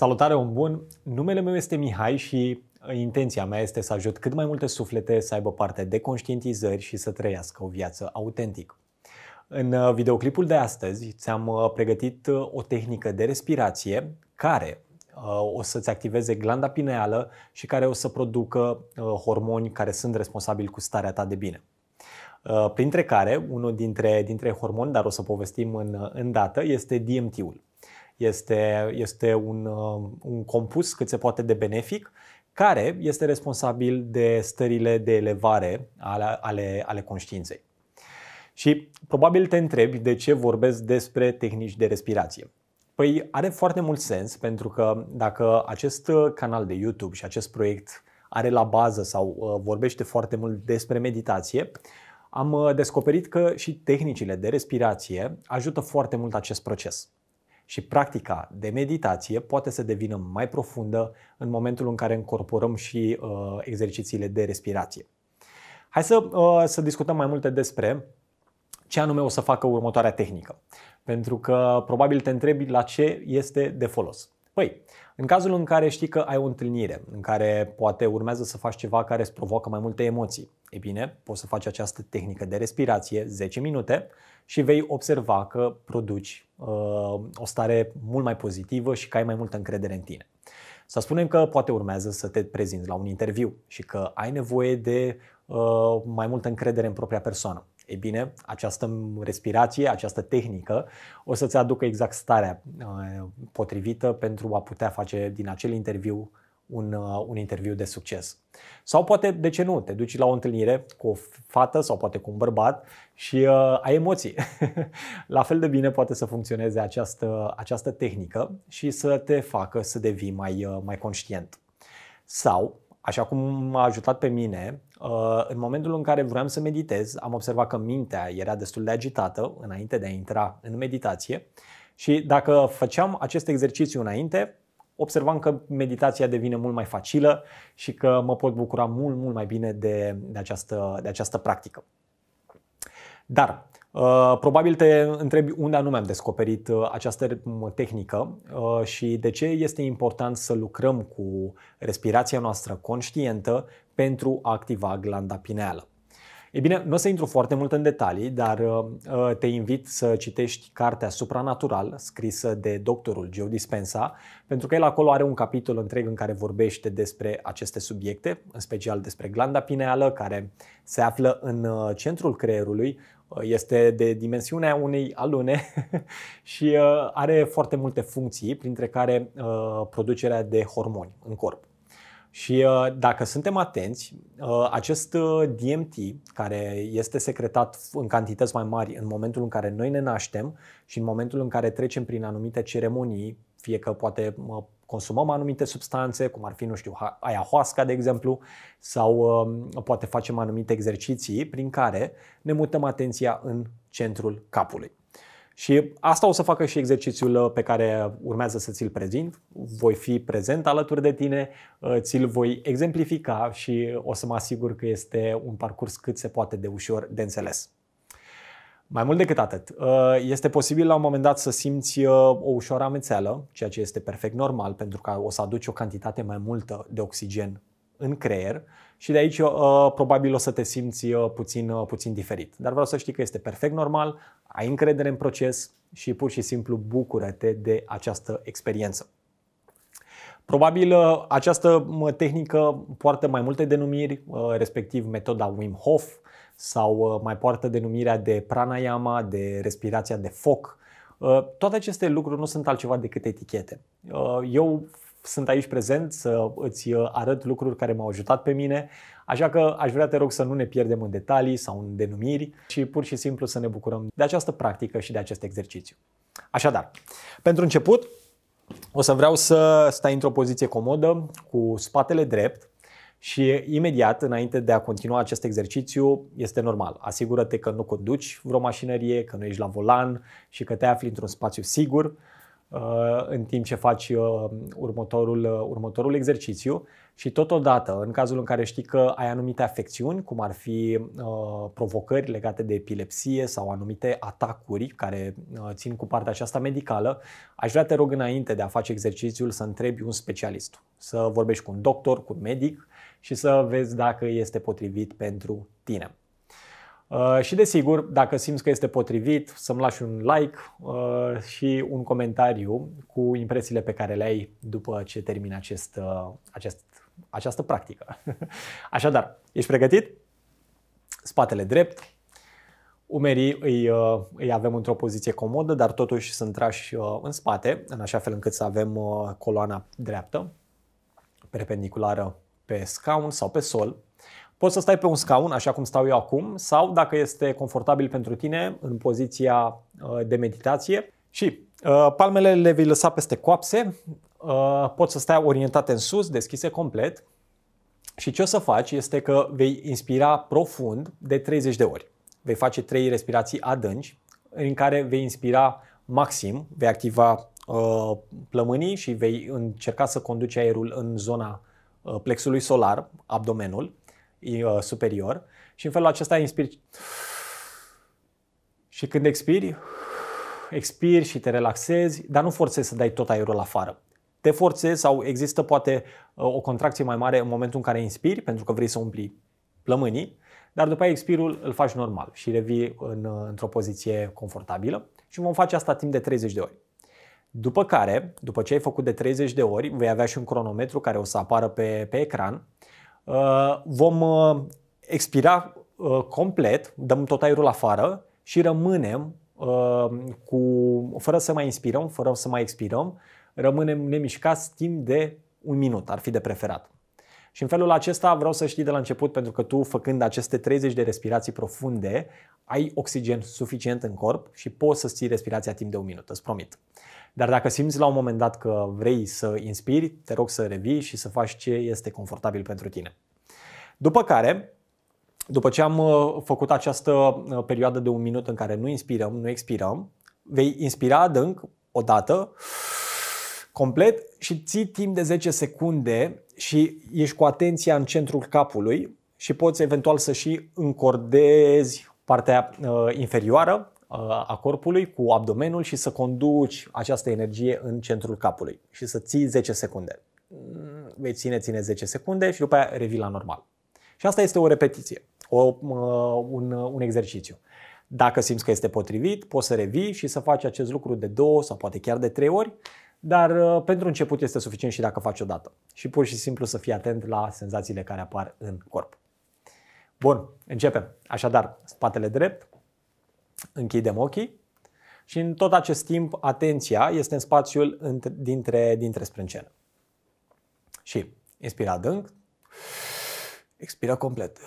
Salutare, om bun! Numele meu este Mihai și uh, intenția mea este să ajut cât mai multe suflete să aibă parte de conștientizări și să trăiască o viață autentică. În uh, videoclipul de astăzi ți-am uh, pregătit o tehnică de respirație care o să-ți activeze glanda pineală și care o să producă hormoni care sunt responsabili cu starea ta de bine printre care unul dintre, dintre hormoni, dar o să povestim în, în dată, este DMT-ul. Este, este un, um, un compus cât se poate de benefic care este responsabil de stările de elevare ale, ale, ale conștiinței. Și probabil te întrebi de ce vorbesc despre tehnici de respirație. Păi are foarte mult sens pentru că dacă acest canal de YouTube și acest proiect are la bază sau uh, vorbește foarte mult despre meditație, am uh, descoperit că și tehnicile de respirație ajută foarte mult acest proces și practica de meditație poate să devină mai profundă în momentul în care încorporăm și uh, exercițiile de respirație. Hai să, uh, să discutăm mai multe despre ce anume o să facă următoarea tehnică. Pentru că probabil te întrebi la ce este de folos. Păi, în cazul în care știi că ai o întâlnire, în care poate urmează să faci ceva care îți provoacă mai multe emoții, e bine, poți să faci această tehnică de respirație 10 minute și vei observa că produci uh, o stare mult mai pozitivă și că ai mai multă încredere în tine. Să spunem că poate urmează să te prezinți la un interviu și că ai nevoie de uh, mai multă încredere în propria persoană. E bine, această respirație, această tehnică o să-ți aducă exact starea uh, potrivită pentru a putea face din acel interviu un, uh, un interviu de succes. Sau poate, de ce nu, te duci la o întâlnire cu o fată sau poate cu un bărbat și uh, ai emoții. la fel de bine poate să funcționeze această, această tehnică și să te facă să devii mai, uh, mai conștient. Sau, așa cum m-a ajutat pe mine, uh, în momentul în care vreau să meditez, am observat că mintea era destul de agitată înainte de a intra în meditație și dacă făceam acest exercițiu înainte, observam că meditația devine mult mai facilă și că mă pot bucura mult, mult mai bine de, de, această, de această practică. Dar, uh, probabil te întrebi unde anume am descoperit uh, această tehnică uh, și de ce este important să lucrăm cu respirația noastră conștientă pentru a activa glanda pineală. E bine, nu o să intru foarte mult în detalii, dar uh, uh, te invit să citești cartea Supranatural, scrisă de doctorul Joe Dispensa, pentru că el acolo are un capitol întreg în care vorbește despre aceste subiecte, în special despre glanda pineală, care se află în uh, centrul creierului, este de dimensiunea unei alune și are foarte multe funcții, printre care producerea de hormoni în corp. Și uh, dacă suntem atenți, uh, acest uh, DMT, care este secretat în cantități mai mari în momentul în care noi ne naștem și în momentul în care trecem prin anumite ceremonii, fie că poate consumăm anumite substanțe, cum ar fi, nu știu, ayahuasca, de exemplu, sau poate facem anumite exerciții prin care ne mutăm atenția în centrul capului. Și asta o să facă și exercițiul uh, pe care urmează să ți-l prezint. Voi fi prezent alături de tine, uh, ți-l voi exemplifica și o să mă asigur că este un parcurs cât se poate de ușor de înțeles. Mai mult decât atât, uh, este posibil la un moment dat să simți o ușoară amețeală, ceea ce este perfect normal pentru că o să aduci o cantitate mai multă de oxigen în creier și de aici uh, probabil o să te simți uh, puțin, uh, puțin diferit. Dar vreau să știi că este perfect normal, ai încredere în proces și pur și simplu bucură-te de această experiență. Probabil uh, această tehnică poartă mai multe denumiri, uh, respectiv metoda Wim Hof sau uh, mai poartă denumirea de pranayama, de respirația de foc. Toate aceste lucruri nu sunt altceva decât etichete. Eu sunt aici prezent să îți uh, arăt lucruri care m-au ajutat pe mine, așa că aș vrea te rog să nu ne pierdem în detalii sau în denumiri și pur și simplu să ne bucurăm de această practică și de acest exercițiu. Așadar, pentru început, o să vreau să stai într-o poziție comodă, cu spatele drept și imediat, înainte de a continua acest exercițiu, este normal. Asigură-te că nu conduci vreo mașinărie, că nu ești la volan și că te afli într-un spațiu sigur Uh, în timp ce faci uh, următorul, uh, următorul exercițiu și totodată, în cazul în care știi că ai anumite afecțiuni, cum ar fi provocări legate de epilepsie sau anumite atacuri care țin cu partea aceasta medicală, aș vrea te rog înainte de a face exercițiul să întrebi un specialist, să vorbești cu un doctor, cu un medic și să vezi dacă este potrivit pentru tine. Uh, și desigur, dacă simți că este potrivit, să-mi lași un like uh, și un comentariu cu impresiile pe care le ai după ce termin acest, uh, acest, această practică. Așadar, ești pregătit? Spatele drept, Umerii îi, îi avem într-o poziție comodă, dar totuși sunt trași în spate, în așa fel încât să avem coloana dreaptă, perpendiculară pe scaun sau pe sol, Poți să stai pe un scaun, așa cum stau eu acum, sau dacă este confortabil pentru tine, în poziția uh, de meditație. Și uh, palmele le vei lăsa peste coapse, uh, poți să stai orientate în sus, deschise complet. Și ce o să faci este că vei inspira profund de 30 de ori. Vei face 3 respirații adânci, în care vei inspira maxim, vei activa plămânii și vei încerca să conduci aerul în zona plexului solar, abdomenul, Uh, superior și în felul acesta inspiri și când expiri, expiri și te relaxezi, dar nu forțezi să dai tot aerul afară. Te forțezi sau există poate uh, o contracție mai mare în momentul în care inspiri, pentru că vrei să umpli plămânii, dar după aia expirul îl faci normal și revii în, uh, într-o poziție confortabilă și vom face asta timp de 30 de ori. După care, după ce ai făcut de 30 de ori, vei avea și un cronometru care o să apară pe, pe ecran Uh, vom uh, expira uh, complet, dăm tot aerul afară și rămânem cu, fără să mai inspirăm, fără să mai expirăm, rămânem nemișcați timp de un minut, ar fi de preferat. Și în felul acesta vreau să știi de la început, pentru că tu făcând aceste 30 de respirații profunde, ai oxigen suficient în corp și poți să ții respirația timp de un minut, îți promit. Dar dacă simți la un moment dat că vrei să inspiri, te rog să revii și să faci ce este confortabil pentru tine. După care, după ce am uh, făcut această uh, perioadă de un minut în care nu inspirăm, nu expirăm, vei inspira adânc o dată complet și ții timp de 10 secunde și ești cu atenția în centrul capului și poți eventual să și încordezi partea uh, inferioară uh, a corpului cu abdomenul și să conduci această energie în centrul capului și să ții 10 secunde. Mm, vei ține, ține 10 secunde și după aia revii la normal. Și asta este o repetiție, o, uh, un, un exercițiu. Dacă simți că este potrivit, poți să revii și să faci acest lucru de două sau poate chiar de trei ori dar uh, pentru început este suficient și dacă faci o dată. Și pur și simplu să fii atent la senzațiile care apar în corp. Bun, începem. Așadar, spatele drept, închidem ochii și în tot acest timp atenția este în spațiul dintre, dintre sprâncene. Și inspira adânc, expira complet.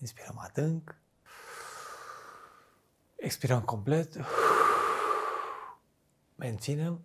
Inspirăm adânc. Expirăm complet. Menținem.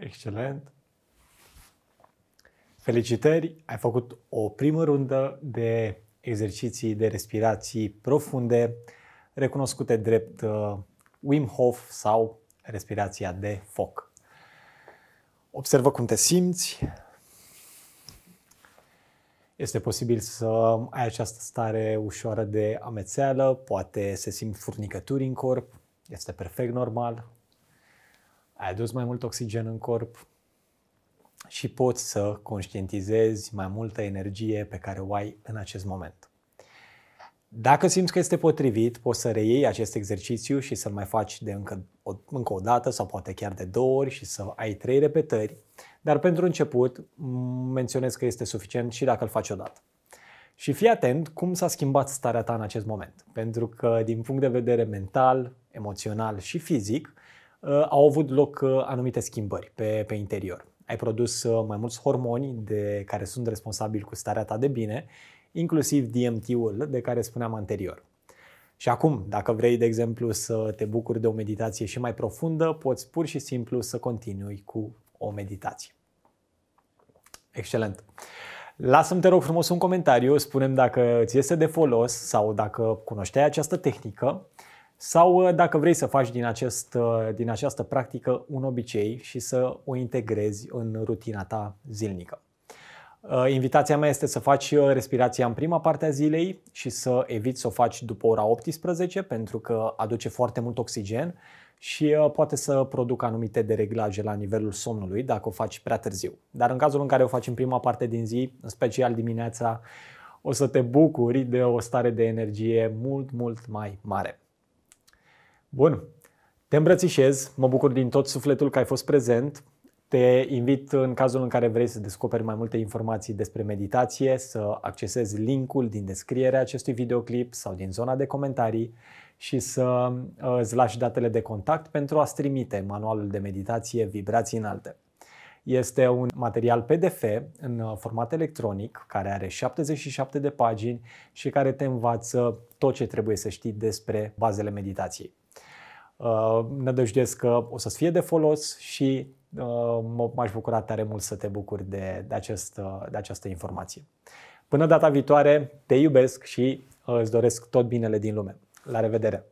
Excelent. Felicitări, ai făcut o primă rundă de exerciții de respirații profunde, recunoscute drept uh, Wim Hof sau respirația de foc. Observă cum te simți. Este posibil să ai această stare ușoară de amețeală, poate se simt furnicături în corp, este perfect normal, ai adus mai mult oxigen în corp și poți să conștientizezi mai multă energie pe care o ai în acest moment. Dacă simți că este potrivit, poți să reiei acest exercițiu și să-l mai faci de încă o, încă o dată sau poate chiar de două ori și să ai trei repetări, dar pentru început menționez că este suficient și dacă îl faci odată. Și fii atent cum s-a schimbat starea ta în acest moment, pentru că din punct de vedere mental, emoțional și fizic, Uh, au avut loc uh, anumite schimbări pe, pe interior. Ai produs uh, mai mulți hormoni de care sunt responsabili cu starea ta de bine, inclusiv DMT-ul de care spuneam anterior. Și acum, dacă vrei, de exemplu, să te bucuri de o meditație și mai profundă, poți pur și simplu să continui cu o meditație. Excelent! Lasă-mi, te rog frumos, un comentariu, spunem dacă ți este de folos sau dacă cunoșteai această tehnică sau uh, dacă vrei să faci din, acest, uh, din această practică un obicei și să o integrezi în rutina ta zilnică. Uh, invitația mea este să faci respirația în prima parte a zilei și să eviți să o faci după ora 18 pentru că aduce foarte mult oxigen și poate să producă anumite dereglaje la nivelul somnului dacă o faci prea târziu. Dar în cazul în care o faci în prima parte din zi, în special dimineața, o să te bucuri de o stare de energie mult, mult mai mare. Bun. Te îmbrățișez, mă bucur din tot sufletul că ai fost prezent. Te invit în cazul în care vrei să descoperi mai multe informații despre meditație, să accesezi linkul din descrierea acestui videoclip sau din zona de comentarii și să uh, îți lași datele de contact pentru a-ți trimite manualul de meditație Vibrații Înalte. Este un material PDF în uh, format electronic care are 77 de pagini și care te învață tot ce trebuie să știi despre bazele meditației. Uh, nădăjduiesc că o să-ți fie de folos și uh, m-aș bucura tare mult să te bucuri de, de, acest, uh, de această informație. Până data viitoare, te iubesc și îți doresc tot binele din lume. La revedere!